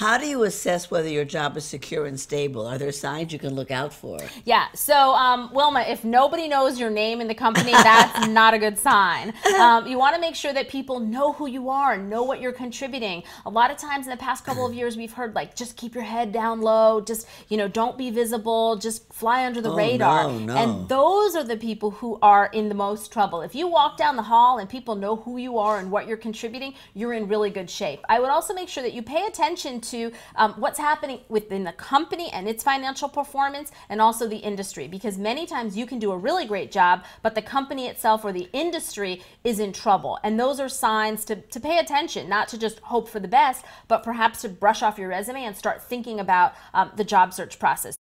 How do you assess whether your job is secure and stable? Are there signs you can look out for? Yeah. So, um, Wilma, if nobody knows your name in the company, that's not a good sign. Um, you want to make sure that people know who you are and know what you're contributing. A lot of times in the past couple of years, we've heard like just keep your head down low, just you know, don't be visible, just fly under the oh, radar. No, no. And those are the people who are in the most trouble. If you walk down the hall and people know who you are and what you're contributing, you're in really good shape. I would also make sure that you pay attention to to um, what's happening within the company and its financial performance and also the industry. Because many times you can do a really great job, but the company itself or the industry is in trouble. And those are signs to, to pay attention, not to just hope for the best, but perhaps to brush off your resume and start thinking about um, the job search process.